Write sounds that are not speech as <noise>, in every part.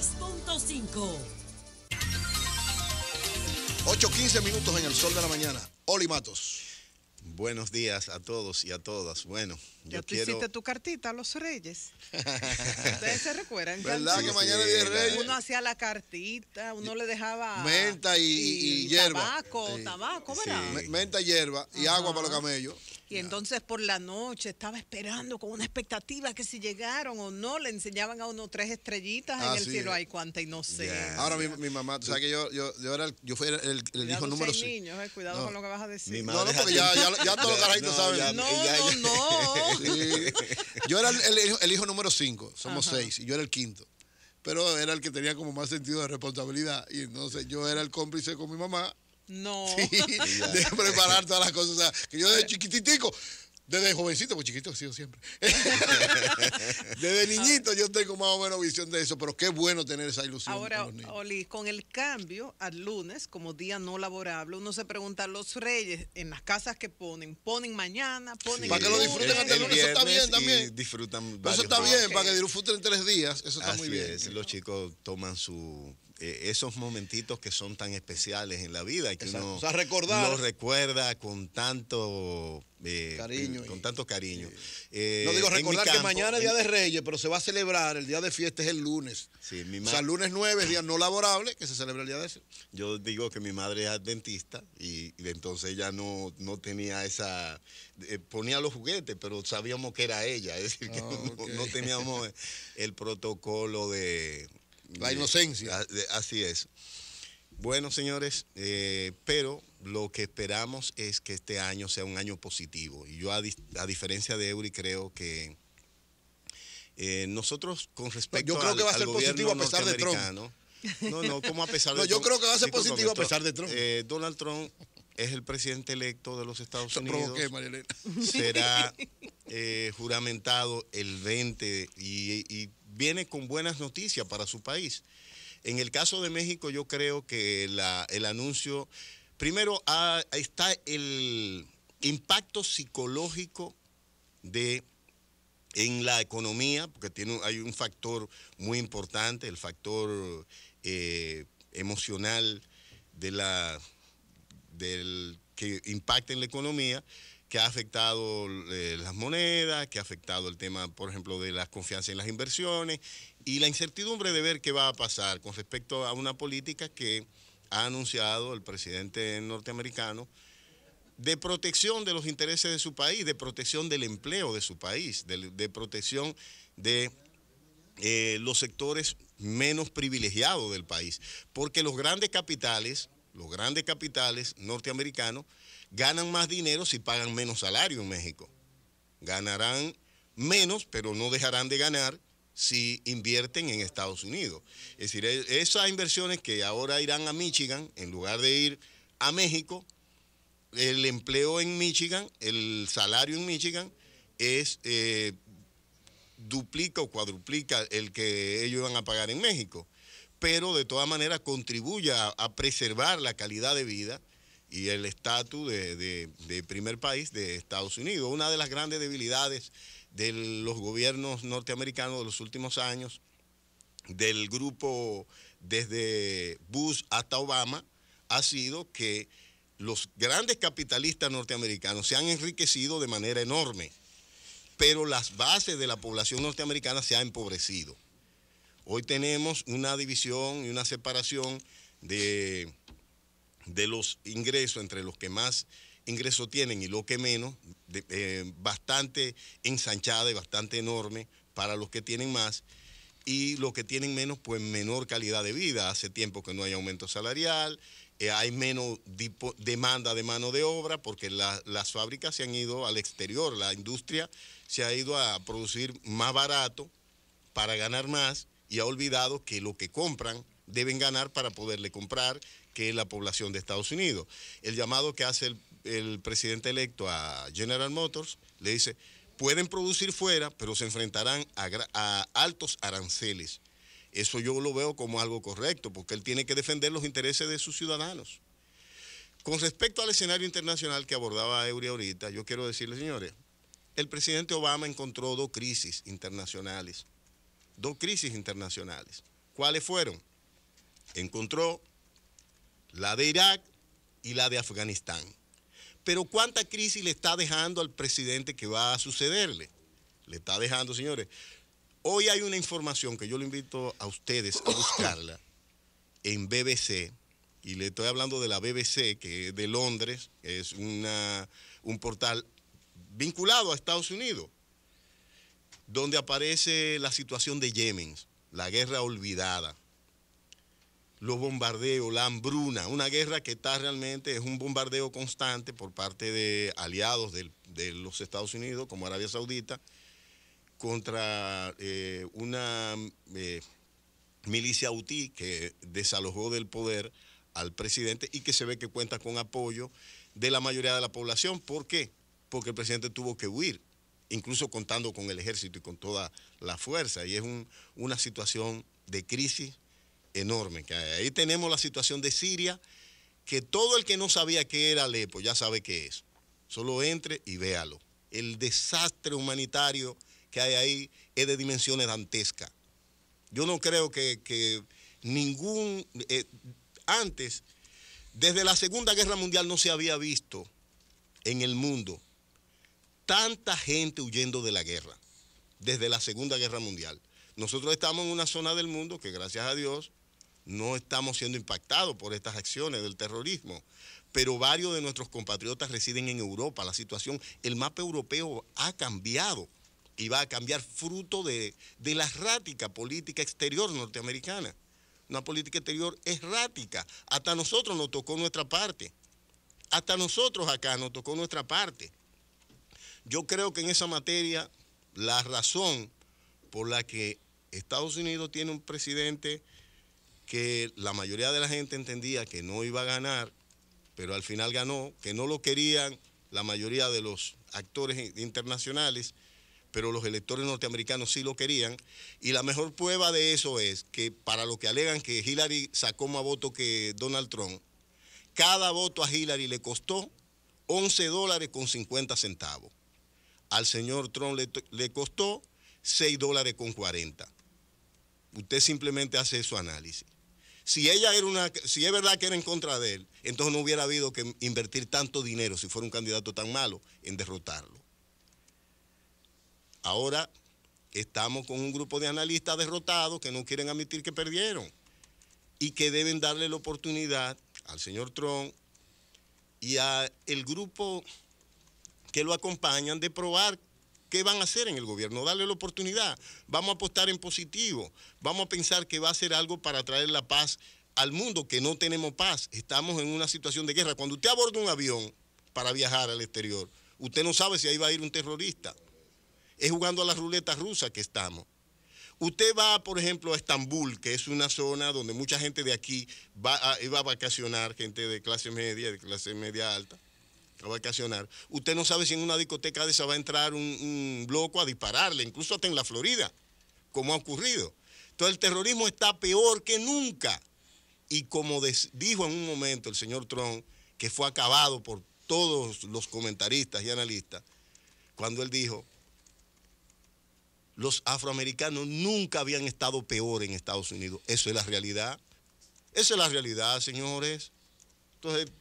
6.5. 8.15 minutos en el sol de la mañana. Olimatos Buenos días a todos y a todas. Bueno, ya yo tú hiciste tu cartita a los Reyes. <laughs> Ustedes se recuerdan. ¿Verdad que mañana sí, Reyes? Uno hacía la cartita, uno le dejaba. Menta y, hierba. Tabaco, tabaco, ¿verdad? Menta Menta, hierba y agua para los camellos. Y entonces por la noche estaba esperando con una expectativa que si llegaron o no, le enseñaban a uno tres estrellitas en ah, el cielo, cielo. Hay cuánta no sé. Ahora mi, mamá, o sabes que yo, yo, yo era el, yo fui el, hijo número 5. niños, eh, cuidado con lo que vas a decir. no, no, porque <laughs> ya, ya, todos los carajitos no, saben. no, no, no. <laughs> Yo era el, hijo número cinco, somos seis, y yo era el quinto pero era el que tenía como más sentido de responsabilidad y entonces yo era el cómplice con mi mamá no. <laughs> <laughs> de preparar todas las cosas. que yo desde chiquititico, desde jovencito, pues chiquito he sido siempre. <laughs> desde niñito yo tengo más o menos visión de eso, pero qué bueno tener esa ilusión. Ahora, Oli, con el cambio al lunes, como día no laborable, uno se pregunta, los reyes en las casas que ponen, ponen mañana, ponen Para que lo disfruten antes el, lunes, eso está bien también. Disfrutan eso está bien, para que disfruten tres días, eso está muy bien. los chicos toman su eh, esos momentitos que son tan especiales en la vida y que uno los recuerda con tanto eh, cariño. Con tanto cariño. Eh, no digo recordar que mañana es Día de Reyes, pero se va a celebrar, el día de fiesta es el lunes. o sea, el lunes 9 es día no laborable, que se celebra el día de ese. Yo digo que mi madre es adventista y, entonces ella no, no tenía esa... ponía los juguetes, pero sabíamos que era ella, es decir, que ah, <laughs> no, teníamos el protocolo de, la inocencia. Así es. Bueno, señores, eh, pero lo que esperamos es que este año sea un año positivo. Y yo, a, diferencia de Eury, creo que eh, nosotros, con respecto yo creo que va a ser positivo a pesar de Trump. No, no, como a pesar de no, Yo creo que va a ser positivo a pesar de Trump. Donald Trump es el presidente electo de los Estados Te Unidos. Provoqué, Será <laughs> eh, juramentado el 20 y, y viene con buenas noticias para su país. En el caso de México, yo creo que el anuncio, primero ah, está el impacto psicológico de en la economía, porque tiene, hay un factor muy importante, el factor eh, emocional de la, del, que impacta en la economía, que ha afectado eh, las monedas, que ha afectado el tema, por ejemplo, de la confianza en las inversiones y la incertidumbre de ver qué va a pasar con respecto a una política que ha anunciado el presidente norteamericano de protección de los intereses de su país, de protección del empleo de su país, de, protección de eh, los sectores menos privilegiados del país. Porque los grandes capitales los grandes capitales norteamericanos, ganan más dinero si pagan menos salario en México. Ganarán menos, pero no dejarán de ganar si invierten en Estados Unidos. Es decir, e, esas inversiones que ahora irán a Michigan, en lugar de ir a México, el empleo en Michigan, el salario en Michigan es eh, duplica o cuadruplica el que ellos van a pagar en México pero de todas maneras contribuya a, preservar la calidad de vida y el estatus de, de, primer país de Estados Unidos. Una de las grandes debilidades de los gobiernos norteamericanos de los últimos años, del grupo desde Bush hasta Obama, ha sido que los grandes capitalistas norteamericanos se han enriquecido de manera enorme, pero las bases de la población norteamericana se han empobrecido. Hoy tenemos una división y una separación de, de los ingresos entre los que más ingresos tienen y los que menos, eh, bastante ensanchada y bastante enorme para los que tienen más y los que tienen menos, pues menor calidad de vida. Hace tiempo que no hay aumento salarial, eh, hay menos demanda de mano de obra porque las fábricas se han ido al exterior, la industria se ha ido a producir más barato para ganar más y ha olvidado que lo que compran deben ganar para poderle comprar, que es la población de Estados Unidos. El llamado que hace el, presidente electo a General Motors le dice, pueden producir fuera, pero se enfrentarán a, a altos aranceles. Eso yo lo veo como algo correcto, porque él tiene que defender los intereses de sus ciudadanos. Con respecto al escenario internacional que abordaba Eury ahorita, yo quiero decirle, señores, el presidente Obama encontró dos crisis internacionales dos crisis internacionales. ¿Cuáles fueron? Encontró la de Irak y la de Afganistán. Pero ¿cuánta crisis le está dejando al presidente que va a sucederle? Le está dejando, señores. Hoy hay una información que yo le invito a ustedes a buscarla en BBC, y le estoy hablando de la BBC, que es de Londres, es un portal vinculado a Estados Unidos, donde aparece la situación de Yemen, la guerra olvidada, los bombardeos, la hambruna, una guerra que está realmente, es un bombardeo constante por parte de aliados de los Estados Unidos, como Arabia Saudita, contra eh, una eh, milicia hutí que desalojó del poder al presidente y que se ve que cuenta con apoyo de la mayoría de la población. ¿Por qué? Porque el presidente tuvo que huir incluso contando con el ejército y con toda la fuerza. Y es una situación de crisis enorme. Que ahí tenemos la situación de Siria, que todo el que no sabía qué era Alepo ya sabe qué es. Solo entre y véalo. El desastre humanitario que hay ahí es de dimensiones dantescas. Yo no creo que, ningún... Eh, antes, desde la Segunda Guerra Mundial no se había visto en el mundo tanta gente huyendo de la guerra desde la Segunda Guerra Mundial. Nosotros estamos en una zona del mundo que gracias a Dios no estamos siendo impactados por estas acciones del terrorismo, pero varios de nuestros compatriotas residen en Europa. La situación, el mapa europeo ha cambiado y va a cambiar fruto de, la errática política exterior norteamericana. Una política exterior errática. Hasta nosotros nos tocó nuestra parte. Hasta nosotros acá nos tocó nuestra parte. Yo creo que en esa materia la razón por la que Estados Unidos tiene un presidente que la mayoría de la gente entendía que no iba a ganar, pero al final ganó, que no lo querían la mayoría de los actores internacionales, pero los electores norteamericanos sí lo querían. Y la mejor prueba de eso es que para lo que alegan que Hillary sacó más votos que Donald Trump, cada voto a Hillary le costó 11 dólares con 50 centavos al señor Trump le, costó 6 dólares con 40. Usted simplemente hace su análisis. Si ella era una, si es verdad que era en contra de él, entonces no hubiera habido que invertir tanto dinero si fuera un candidato tan malo en derrotarlo. Ahora estamos con un grupo de analistas derrotados que no quieren admitir que perdieron y que deben darle la oportunidad al señor Trump y al grupo que lo acompañan de probar qué van a hacer en el gobierno, darle la oportunidad. Vamos a apostar en positivo, vamos a pensar que va a hacer algo para traer la paz al mundo, que no tenemos paz, estamos en una situación de guerra. Cuando usted aborda un avión para viajar al exterior, usted no sabe si ahí va a ir un terrorista. Es jugando a las ruletas rusas que estamos. Usted va, por ejemplo, a Estambul, que es una zona donde mucha gente de aquí va a, va a vacacionar, gente de clase media, de clase media alta a vacacionar, usted no sabe si en una discoteca de esa va a entrar un, un loco a dispararle, incluso hasta en la Florida, como ha ocurrido. Entonces el terrorismo está peor que nunca. Y como dijo en un momento el señor Trump, que fue acabado por todos los comentaristas y analistas, cuando él dijo, los afroamericanos nunca habían estado peor en Estados Unidos. Eso es la realidad. Esa es la realidad, señores. Entonces,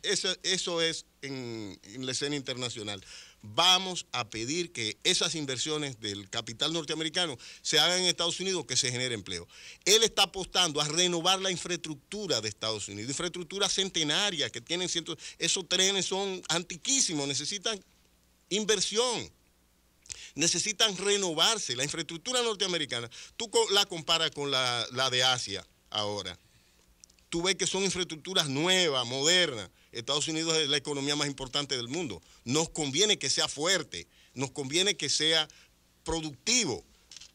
eso, es en, la escena internacional. Vamos a pedir que esas inversiones del capital norteamericano se hagan en Estados Unidos, que se genere empleo. Él está apostando a renovar la infraestructura de Estados Unidos, infraestructura centenaria que tienen cientos. Esos trenes son antiquísimos, necesitan inversión necesitan renovarse. La infraestructura norteamericana, tú la comparas con la de Asia ahora tú ves que son infraestructuras nuevas, modernas. Estados Unidos es la economía más importante del mundo. Nos conviene que sea fuerte, nos conviene que sea productivo,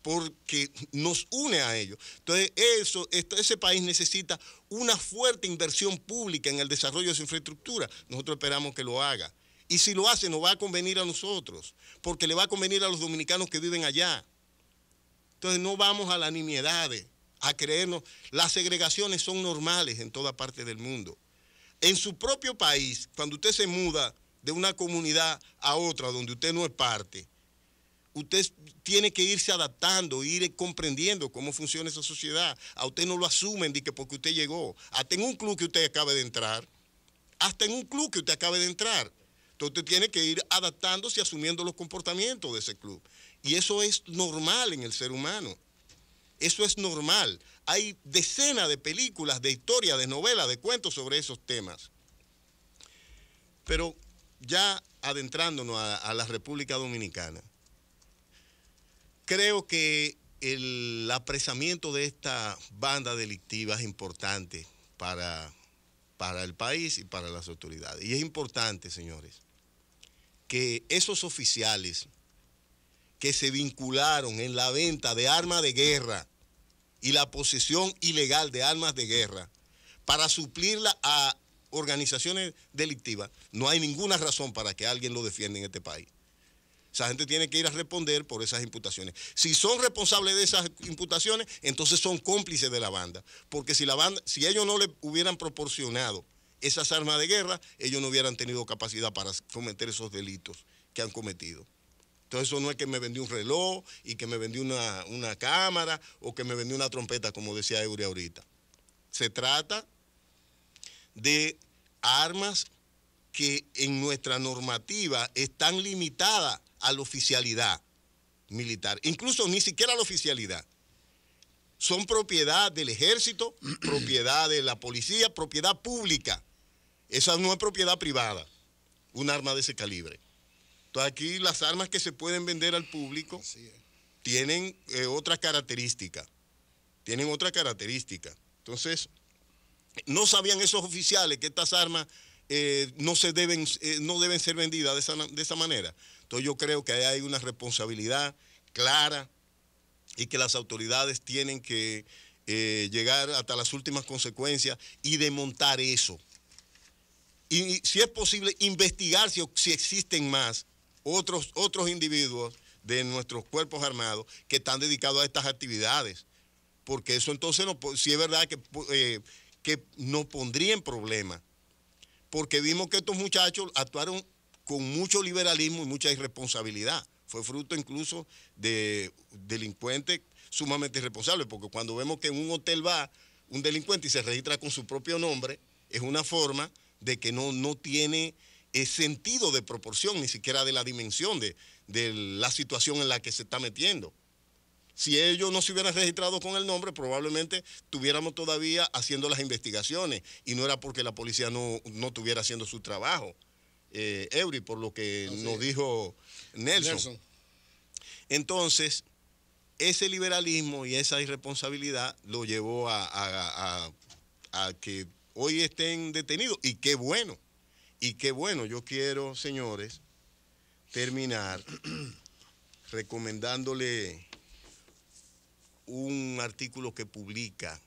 porque nos une a ellos. Entonces, eso, ese país necesita una fuerte inversión pública en el desarrollo de su infraestructura. Nosotros esperamos que lo haga. Y si lo hace, nos va a convenir a nosotros, porque le va a convenir a los dominicanos que viven allá. Entonces, no vamos a la nimiedades a creernos. Las segregaciones son normales en toda parte del mundo. En su propio país, cuando usted se muda de una comunidad a otra donde usted no es parte, usted tiene que irse adaptando, ir comprendiendo cómo funciona esa sociedad. A usted no lo asumen de que porque usted llegó, hasta en un club que usted acaba de entrar, hasta en un club que usted acaba de entrar. Entonces usted tiene que ir adaptándose y asumiendo los comportamientos de ese club. Y eso es normal en el ser humano. Eso es normal. Hay decenas de películas, de historias, de novelas, de cuentos sobre esos temas. Pero ya adentrándonos a, la República Dominicana, creo que el apresamiento de esta banda delictiva es importante para, para el país y para las autoridades. Y es importante, señores, que esos oficiales que se vincularon en la venta de armas de guerra y la posesión ilegal de armas de guerra para suplirla a organizaciones delictivas, no hay ninguna razón para que alguien lo defienda en este país. Esa gente tiene que ir a responder por esas imputaciones. Si son responsables de esas imputaciones, entonces son cómplices de la banda. Porque si la banda, si ellos no le hubieran proporcionado esas armas de guerra, ellos no hubieran tenido capacidad para cometer esos delitos que han cometido. Entonces eso no es que me vendió un reloj y que me vendió una, cámara o que me vendió una trompeta, como decía Eury ahorita. Se trata de armas que en nuestra normativa están limitadas a la oficialidad militar, incluso ni siquiera a la oficialidad. Son propiedad del ejército, <clears throat> propiedad de la policía, propiedad pública. Esa no es propiedad privada, un arma de ese calibre. Entonces aquí las armas que se pueden vender al público tienen eh, otra característica. Tienen otra característica. Entonces, no sabían esos oficiales que estas armas eh, no, se deben, eh, no deben ser vendidas de esa, manera. Entonces yo creo que ahí hay una responsabilidad clara y que las autoridades tienen que llegar hasta las últimas consecuencias y desmontar eso. Y si es posible, investigar si existen más otros, otros individuos de nuestros cuerpos armados que están dedicados a estas actividades. Porque eso entonces, no, si es verdad que, eh, que nos pondría en problema. Porque vimos que estos muchachos actuaron con mucho liberalismo y mucha irresponsabilidad. Fue fruto incluso de delincuentes sumamente irresponsables, porque cuando vemos que en un hotel va un delincuente y se registra con su propio nombre, es una forma de que no, no tiene sentido de proporción, ni siquiera de la dimensión de, la situación en la que se está metiendo. Si ellos no se hubieran registrado con el nombre, probablemente tuviéramos todavía haciendo las investigaciones y no era porque la policía no, estuviera haciendo su trabajo. Eh, Eury, por lo que nos dijo Nelson. Entonces, ese liberalismo y esa irresponsabilidad lo llevó a, a que hoy estén detenidos y qué bueno. Y qué bueno, yo quiero, señores, terminar <clears throat> recomendándole un artículo que publica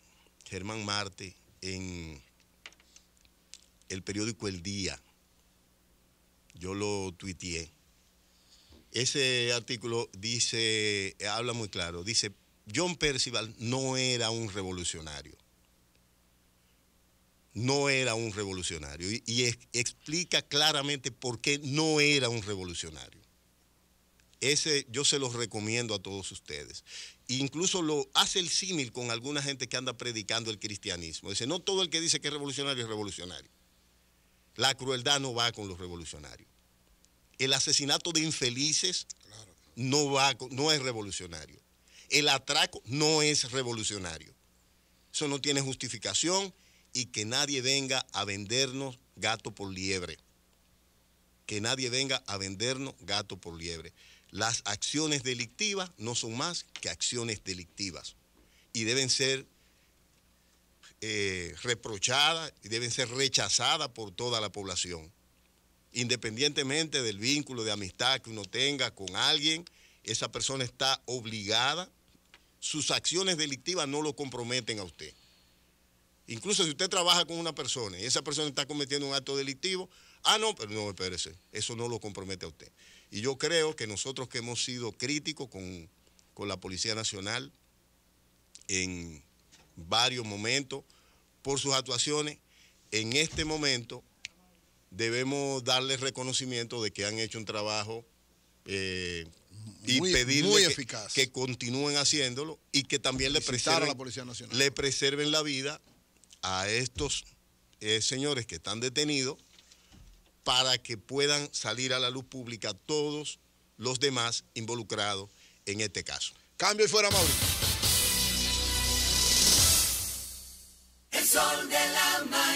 Germán Marte en el periódico El Día. Yo lo tuiteé. Ese artículo dice, habla muy claro, dice, John Percival no era un revolucionario no era un revolucionario y, explica claramente por qué no era un revolucionario. Ese yo se los recomiendo a todos ustedes. Incluso lo hace el símil con alguna gente que anda predicando el cristianismo. Dice, no todo el que dice que es revolucionario es revolucionario. La crueldad no va con los revolucionarios. El asesinato de infelices no, va, no es revolucionario. El atraco no es revolucionario. Eso no tiene justificación y que nadie venga a vendernos gato por liebre. Que nadie venga a vendernos gato por liebre. Las acciones delictivas no son más que acciones delictivas y deben ser eh, reprochadas y deben ser rechazadas por toda la población. Independientemente del vínculo de amistad que uno tenga con alguien, esa persona está obligada, sus acciones delictivas no lo comprometen a usted. Incluso si usted trabaja con una persona y esa persona está cometiendo un acto delictivo, ah, no, pero no, me parece... eso no lo compromete a usted. Y yo creo que nosotros que hemos sido críticos con, la Policía Nacional en varios momentos por sus actuaciones, en este momento debemos darles reconocimiento de que han hecho un trabajo eh, y muy, que, continúen haciéndolo y que también le preserven, la Policía Nacional. le preserven la vida a estos eh, señores que están detenidos para que puedan salir a la luz pública todos los demás involucrados en este caso. Cambio y fuera, Mauricio. El sol